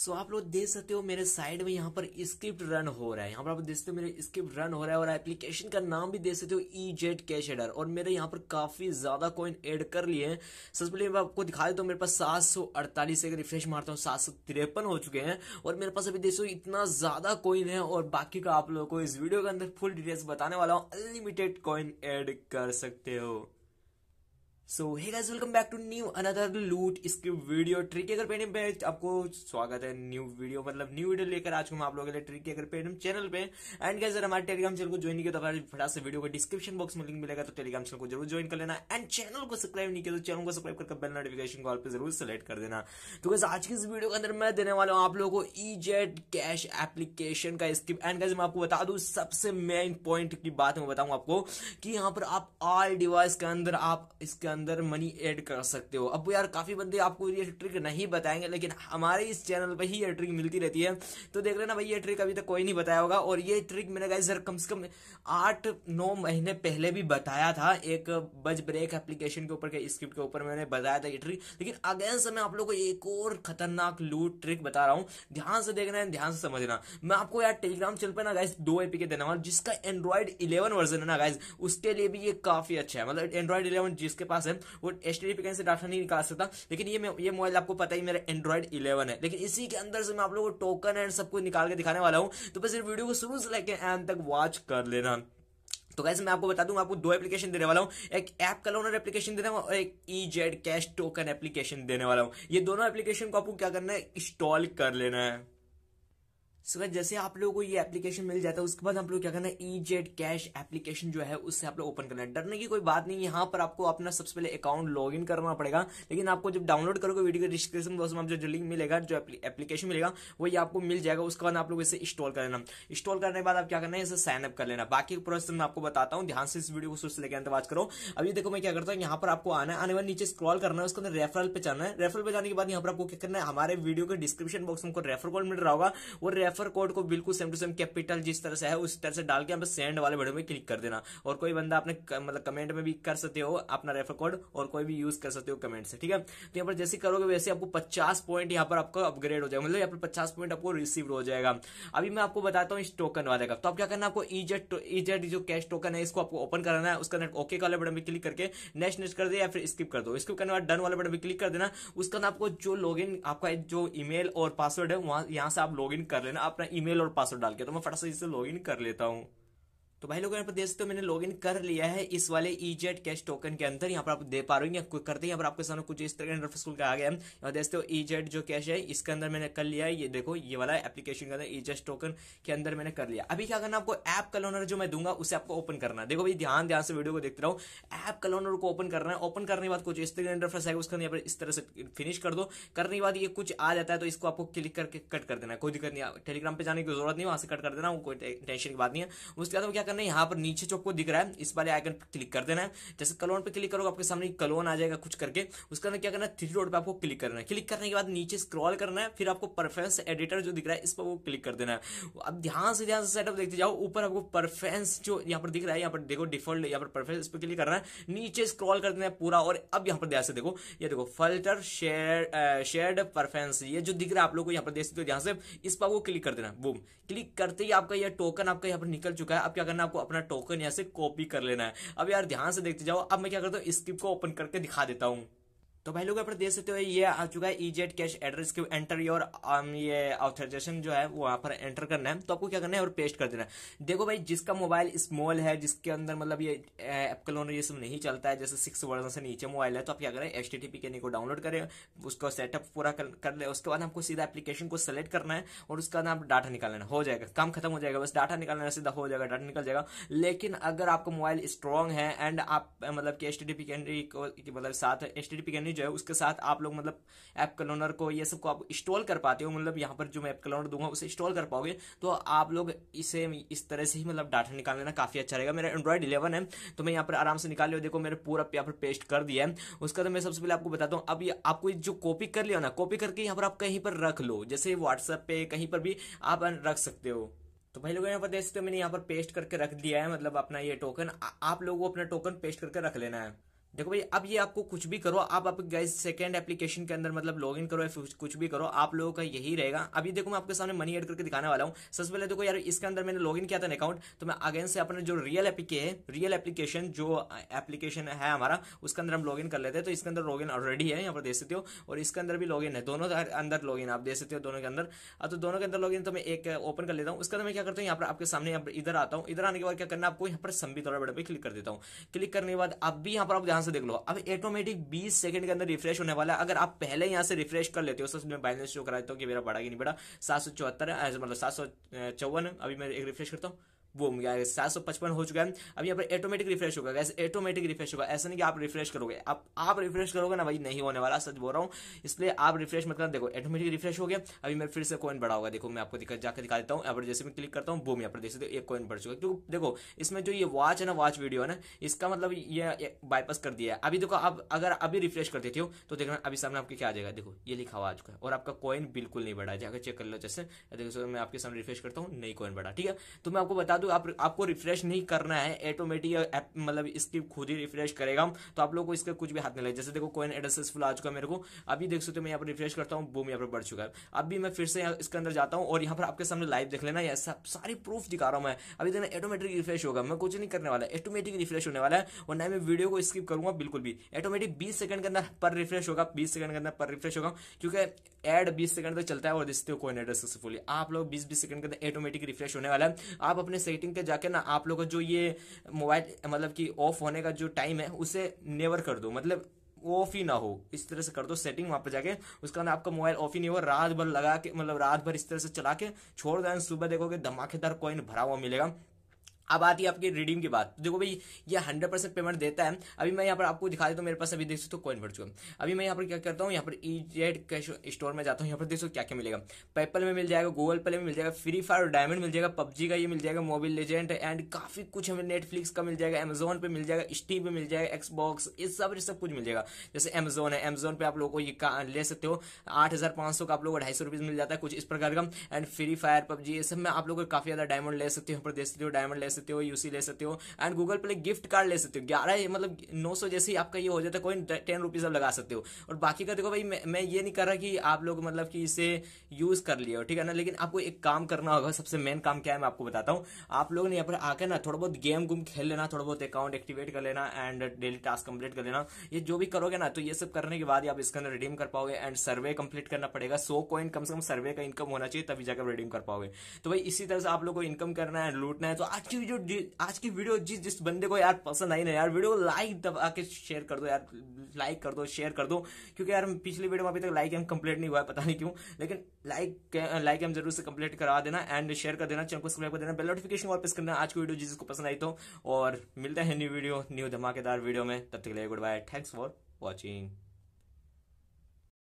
सो आप लोग देख सकते हो मेरे साइड में यहाँ पर स्क्रिप्ट रन हो रहा है यहाँ पर आप देख सकते हो मेरे स्क्रिप्ट रन हो रहा है और एप्लीकेशन का नाम भी देख सकते हो ई जेट कैश एडर और मेरे यहाँ पर काफी ज्यादा कॉइन एड कर लिए हैं सबसे पहले मैं आपको दिखा देता हूँ मेरे पास सात सौ अड़तालीस अगर रिफ्रेश मारता हूँ सात सौ तिरपन हो चुके हैं और मेरे पास अभी देख सो इतना ज्यादा कॉइन है और बाकी का आप लोग को इस वीडियो के अंदर फुल डिटेल्स बताने वाला हूँ अनलिमिटेड कॉइन एड कर सकते हो so hey guys welcome back to new another loot इसकी वीडियो ट्रिक अगर पेडम पे आपको स्वागत है न्यू वीडियो मतलब न्यू वीडियो लेकर आज हम आप लोगों के लिए ट्रिक अगर पेडम चैनल पे एंड गाइस अगर हमारे टेलीग्राम चैनल को ज्वाइन नहीं किया तो हमारे फटाफट से वीडियो को डिस्क्रिप्शन बॉक्स में लिंक मिलेगा तो टेलीग्राम चैनल को जरूर ज्वाइन कर लेना एंड चैनल को सब्सक्राइब नहीं किया तो चैनल को सब्सक्राइब करके बेल नोटिफिकेशन कॉल पर जरूर सेलेक्ट कर देना तो गैस आज की इस वीडियो के अंदर मैं देने वाला हूँ आप लोगों को ई जेड कैश एप्लीकेशन का स्किप एंड गैस मैं आपको बता दू सबसे मेन पॉइंट की बात मैं बताऊँ आपको कि यहाँ पर आप ऑल डिवाइस के अंदर आप इसके अंदर मनी ऐड कर सकते हो अब यार काफ़ी बंदे आपको ये ट्रिक नहीं बताएंगे लेकिन हमारे इस चैनल पर ही ये ट्रिक मिलती रहती है तो देख लेना भाई ये ट्रिक अभी तक कोई नहीं बताया होगा और ये ट्रिक मैंने गाइज सर कम से कम आठ नौ महीने पहले भी बताया था एक बज ब्रेक एप्लीकेशन के ऊपर के स्क्रिप्ट के ऊपर मैंने बताया था ये ट्रिक लेकिन अगेंस्ट मैं आप लोग को एक और खतरनाक लूट ट्रिक बता रहा हूँ ध्यान से देखना है ध्यान से समझना मैं आपको यार टेलीग्राम चैनल पर ना गाइज दो एपी के देना वाला जिसका एंड्रॉइड इलेवन वर्जन है ना गाइज उसके लिए भी ये काफी अच्छा है मतलब एंड्रॉइड इलेवन जिसके पास है वो एच डी से डाटा नहीं निकाल सकता लेकिन ये ये मोबाइल आपको पता ही मेरा एंड्रॉइड इलेवन है लेकिन इसी के अंदर से मैं आप लोगों को टोकन एंड सब कुछ निकाल के दिखाने वाला हूँ तो बस वीडियो को शुरू से लेकर एंड तक वॉच कर लेना तो कैसे मैं आपको बता दूं आपको दो एप्लीकेशन देने वाला हूं एक ऐप का लोनर एप्लीकेशन देने वाला और एक E Z cash token application देने वाला हूं ये दोनों एप्लीकेशन को आपको क्या करना है इंस्टॉल कर लेना है सो so जैसे आप लोगों को ये एप्लीकेशन मिल जाता है उसके बाद आप लोग क्या करना है ई जेड कैश एप्लीकेशन जो है उससे आप लोग ओपन करना है डरने की कोई बात नहीं यहाँ पर आपको अपना सबसे पहले अकाउंट लॉग इन करना पड़ेगा लेकिन आपको जब डाउनलोड करोगे वीडियो के डिस्क्रिप्शन बॉक्स में आप जो लिंक मिलेगा जो एप्लीकेशन मिलेगा वही आपको मिल जाएगा उसके बाद आप लोग इसे इंस्टॉल कर लेना इंस्टॉल करने के बाद आप क्या करना है इसे साइन अप कर लेना बाकी प्रोसेस मैं आपको बताता हूँ ध्यान से इस वीडियो को सोच लेकर अंतवाज बात करो अभी देखो मैं क्या करता हूँ यहाँ पर आपको आना आने वाले नीचे स्क्रॉल करना है उसके अंदर रेफरल पे जाना है रेफरल पे जाने के बाद यहाँ पर आपको क्या करना है हमारे वीडियो के डिस्क्रिप्शन बॉक्स में रेफर कॉल मिल रहा होगा और रेफर कोड को बिल्कुल सेम टू सेम कैपिटल जिस तरह से है उस तरह से डाल के आप सेंड वाले बटन में क्लिक कर देना और कोई बंदा अपने मतलब कमेंट में भी कर सकते हो अपना रेफर कोड और कोई भी यूज कर सकते हो कमेंट से ठीक है तो यहाँ पर जैसे करोगे वैसे आपको पचास पॉइंट यहाँ पर आपको अपग्रेड हो जाएगा मतलब यहाँ पर पचास पॉइंट आपको रिसीव हो जाएगा अभी मैं आपको बताता हूँ इस टोकन वाले का तो आप क्या करना आपको ईजेड ईजेड जो कैश टोकन है इसको आपको ओपन कराना है उसका ओके वाले बटन में क्लिक करके नेक्स्ट नेक्स्ट कर दे या फिर स्किप कर दो स्किप करने बाद डन वाले बटन में क्लिक कर देना उसका आपको जो लॉग आपका जो ईमेल और पासवर्ड है वहां यहाँ से आप लॉग कर लेना अपना ईमेल और पासवर्ड डाल के तो मैं फटाफट इसे लॉग कर लेता हूँ तो भाई लोग यहाँ पर देख सकते हो मैंने लॉगिन कर लिया है इस वाले ई जेट कैश टोकन के अंदर यहाँ पर आप दे पा रहे हो करते हैं यहाँ पर आपके सामने कुछ इस तरह का इंटरफेस खुल आ गया है यहाँ देखते हो ई e जेट जो कैश है इसके अंदर मैंने कर लिया है ये देखो ये वाला एप्लीकेशन के अंदर ई जेट टोकन के अंदर मैंने कर लिया अभी क्या करना आपको ऐप कलोनर जो मैं दूंगा उसे आपको ओपन करना है देखो भाई ध्यान ध्यान से वीडियो को देखते रहो ऐप कलोनर को ओपन करना है ओपन करने के बाद कुछ इस तरह का इंटरफेस है उसके अंदर इस तरह से फिनिश कर दो करने के बाद ये कुछ आ जाता है तो इसको आपको क्लिक करके कट कर देना कोई दिक्कत नहीं टेलीग्राम पे जाने की जरूरत नहीं वहां से कट कर देना कोई टेंशन की बात नहीं है उसके बाद क्या करना है यहाँ पर नीचे जो आपको दिख रहा है इस वाले आइकन पर क्लिक कर देना है जैसे कलोन पर क्लिक करोगे आपके सामने कलोन आ जाएगा कुछ करके उसके अंदर क्या करना है थ्री रोड पर आपको क्लिक करना है क्लिक करने के बाद नीचे स्क्रॉल करना है फिर आपको परफेंस एडिटर जो दिख रहा है इस पर वो क्लिक कर देना है अब ध्यान से ध्यान से सेटअप देखते जाओ ऊपर आपको परफेंस जो यहाँ पर दिख रहा है यहाँ पर देखो डिफॉल्ट यहाँ पर परफेंस इस पर क्लिक करना है नीचे स्क्रॉल कर देना है पूरा और अब यहाँ पर ध्यान से देखो ये देखो फल्टर शेयर परफेंस ये जो दिख रहा है आप लोग को यहाँ पर देख सकते हो ध्यान से इस पर वो क्लिक कर देना बूम क्लिक करते ही आपका यह टोकन आपका यहाँ पर निकल चुका है अब क्या करना करना आपको अपना टोकन यहाँ से कॉपी कर लेना है अब यार ध्यान से देखते जाओ अब मैं क्या करता हूँ स्क्रिप्ट को ओपन करके दिखा देता हूँ तो भाई लोग यहाँ पर देख सकते हो ये आ चुका है ई कैश एड्रेस के एंटर योर um, ये ऑथराइजेशन जो है वो यहाँ पर एंटर करना है तो आपको क्या करना है और पेस्ट कर देना है देखो भाई जिसका मोबाइल स्मॉल है जिसके अंदर मतलब ये एप ऑनर ये सब नहीं चलता है जैसे सिक्स वर्जन से नीचे मोबाइल है तो आप क्या करें एच टी के को डाउनलोड करें उसको सेटअप पूरा कर, कर ले उसके बाद आपको सीधा एप्लीकेशन को सेलेक्ट करना है और उसके बाद आप डाटा निकालना हो जाएगा काम खत्म हो जाएगा बस डाटा निकालना सीधा हो जाएगा डाटा निकल जाएगा लेकिन अगर आपका मोबाइल स्ट्रॉन्ग है एंड आप मतलब कि एच टी मतलब साथ एच टी कंपनी जो है उसके साथ आप लोग मतलब ऐप क्लोनर को ये सबको आप इंस्टॉल कर पाते हो मतलब यहाँ पर जो मैं ऐप क्लोनर दूंगा उसे इंस्टॉल कर पाओगे तो आप लोग इसे इस तरह से ही मतलब डाटा निकाल लेना काफ़ी अच्छा रहेगा मेरा एंड्रॉइड इलेवन है तो मैं यहाँ पर आराम से निकाल लिया देखो मेरे पूरा यहाँ पर पेस्ट कर दिया है उसका तो मैं सबसे पहले आपको बताता हूँ अब आपको जो कॉपी कर लिया ना कॉपी करके यहाँ पर आप कहीं पर रख लो जैसे व्हाट्सएप पे कहीं पर भी आप रख सकते हो तो भाई लोग यहाँ पर देख सकते हो मैंने यहाँ पर पेस्ट करके रख दिया है मतलब अपना ये टोकन आ, आप लोगों को अपना टोकन पेस्ट करके रख लेना है देखो भाई अब ये आपको कुछ भी करो आप आप गाइस सेकंड एप्लीकेशन के अंदर मतलब लॉगिन करो या कुछ भी करो आप लोगों का यही रहेगा अभी देखो मैं आपके सामने मनी ऐड करके दिखाने वाला हूँ सबसे पहले देखो यार इसके अंदर मैंने लॉगिन किया था अकाउंट तो मैं अगेन से अपने जो रियल एपी है रियल एप्लीकेशन जो एप्लीकेशन है हमारा उसके अंदर हम लॉग कर लेते हैं तो इसके अंदर लॉग ऑलरेडी है यहाँ पर दे सकते हो और इसके अंदर भी लॉग है दोनों अंदर लॉग आप दे सकते हो दोनों के अंदर तो दोनों के अंदर लॉग तो मैं एक ओपन कर लेता हूँ उसके अंदर मैं क्या करता हूँ यहाँ पर आपके सामने इधर आता हूँ इधर आने के बाद क्या करना आपको यहाँ पर सबमिट ऑर्डर पर क्लिक कर देता हूँ क्लिक करने के बाद अब भी यहाँ पर आप ध्यान से देख लो अब ऑटोमेटिक 20 सेकंड के अंदर रिफ्रेश होने वाला है अगर आप पहले यहाँ से रिफ्रेश कर लेते हो सबसे मैं बैलेंस शो कराता हूँ कि मेरा बड़ा कि नहीं बड़ा सात सौ चौहत्तर मतलब सात सौ चौवन अभी मैं एक रिफ्रेश करता हूँ वो सात सौ पचपन हो चुका है अब यहाँ पर ऑटोमेटिक रिफ्रेश होगा गैस ऑटोमेटिक रिफ्रेश होगा ऐसा नहीं कि आप रिफ्रेश करोगे आप आप रिफ्रेश करोगे ना भाई नहीं होने वाला सच बोल रहा हूँ इसलिए आप रिफ्रेश मत करना देखो ऑटोमेटिक रिफ्रेश हो गया अभी मैं फिर से कॉइन बढ़ा होगा देखो मैं आपको दिखा, जाकर दिखा देता हूँ यहाँ पर जैसे मैं क्लिक करता हूँ बूम यहाँ पर देख सकते एक कॉइन बढ़ चुका है क्योंकि देखो इसमें जो ये वॉच है ना वॉच वीडियो है ना इसका मतलब ये बाईपास कर दिया है अभी देखो आप अगर अभी रिफ्रेश कर देते हो तो देखना अभी सामने आपके क्या आ जाएगा देखो ये लिखा हुआ आ चुका है और आपका कॉइन बिल्कुल नहीं बढ़ा जाएगा चेक कर लो जैसे मैं आपके सामने रिफ्रेश करता हूँ नई कॉइन बढ़ा ठीक है तो मैं आपको बता बता तो दूं आप आपको रिफ्रेश नहीं करना है ऑटोमेटिक मतलब इसकी खुद ही रिफ्रेश करेगा तो आप लोग को इसका कुछ भी हाथ नहीं लगे जैसे देखो कोइन एड्रेस फुल आ चुका है मेरे को अभी देख सकते हो मैं यहाँ पर रिफ्रेश करता हूँ बूम यहाँ पर बढ़ चुका है अभी मैं फिर से इसके अंदर जाता हूँ और यहाँ पर आपके सामने लाइव देख लेना सारी प्रूफ दिखा रहा हूँ मैं अभी देखना ऑटोमेटिक रिफ्रेश होगा मैं कुछ नहीं करने वाला ऑटोमेटिक रिफ्रेश होने वाला है और ना मैं वीडियो को स्किप करूंगा बिल्कुल भी ऑटोमेटिक बीस सेकंड के अंदर पर रिफ्रेश होगा बीस सेकंड के अंदर पर रिफ्रेश होगा क्योंकि एड बीस सेकंड तक चलता है और हो कोई नेट सक्सेसफुली आप लोग बीस बीस सेकंड के अंदर ऑटोमेटिक रिफ्रेश होने वाला है आप अपने सेटिंग पे जाके ना आप लोगों जो ये मोबाइल मतलब कि ऑफ होने का जो टाइम है उसे नेवर कर दो मतलब ऑफ ही ना हो इस तरह से कर दो सेटिंग वहां पर जाके उसका ना आपका मोबाइल ऑफ ही नहीं हो रात भर लगा के मतलब रात भर इस तरह से चला के छोड़ दो सुबह देखोगे धमाकेदार कॉइन भरा हुआ मिलेगा अब आती है आपकी रिडीम की बात तो देखो भाई ये हंड्रेड परसेंट पेमेंट देता है अभी मैं यहाँ पर आपको दिखा देता हूँ मेरे पास अभी देख सकते हो कॉइन भर चुका अभी मैं यहाँ पर क्या करता हूँ यहाँ पर ई जेड कैश स्टोर में जाता हूँ यहाँ पर देख सकते क्या क्या मिलेगा पेपल में मिल जाएगा गूगल पे में मिल जाएगा फ्री फायर डायमंड मिल जाएगा पबजी का ये मिल जाएगा मोबाइल लेजेंड एंड काफी कुछ हमें नेटफ्लिक्स का मिल जाएगा एमेजोन पे मिल जाएगा स्टीम पे मिल जाएगा एक्सबॉक्स ये सब सब कुछ मिल जाएगा जैसे अमेजोन है अमेजोन पे आप लोग को ये ले सकते हो आठ हजार सौ का आप लोग को ढाई सौ मिल जाता है कुछ इस प्रकार का एंड फ्री फायर पबजी ये सब में आप लोग काफी ज्यादा डायमंड ले सकते हो यहाँ पर देख सकते हो डायमंड ले सकते सकते हो यूसी ले सकते हो and Google Play gift card ले सकते हो ग्यारह मतलब नौ सौ जैसे ही आपका ये हो जाता है कोई टेन रुपीज़ आप लगा सकते हो और बाकी का देखो भाई मैं, ये नहीं कर रहा कि आप लोग मतलब कि इसे यूज़ कर लिए हो ठीक है ना लेकिन आपको एक काम करना होगा सबसे मेन काम क्या है मैं आपको बताता हूँ आप लोग ने यहाँ पर आकर ना थोड़ा बहुत गेम गुम खेल लेना थोड़ा बहुत अकाउंट एक्टिवेट कर लेना एंड डेली टास्क कंप्लीट कर लेना ये जो भी करोगे ना तो ये सब करने के बाद आप इसके अंदर रिडीम कर पाओगे एंड सर्वे कंप्लीट करना पड़ेगा सो कॉइन कम से कम सर्वे का इनकम होना चाहिए तभी जाकर रिडीम कर पाओगे तो भाई इसी तरह से आप लोग को इनकम करना है लूटना है तो आज की वीडियो आज की वीडियो जिस जिस बंदे को यार पसंद आई ना यार वीडियो को लाइक दबा के शेयर कर दो यार लाइक कर दो शेयर कर दो क्योंकि यार पिछली वीडियो में अभी तक लाइक एम कंप्लीट नहीं हुआ है पता नहीं क्यों लेकिन लाइक लाइक एम जरूर से कंप्लीट करा देना एंड शेयर कर देना चैनल को सब्सक्राइब कर देना बेल नोटिफिकेशन और प्रेस करना आज की वीडियो जिसको पसंद आई तो और मिलता है न्यू वीडियो न्यू धमाकेदार वीडियो में तब तक के लिए goodbye thanks for watching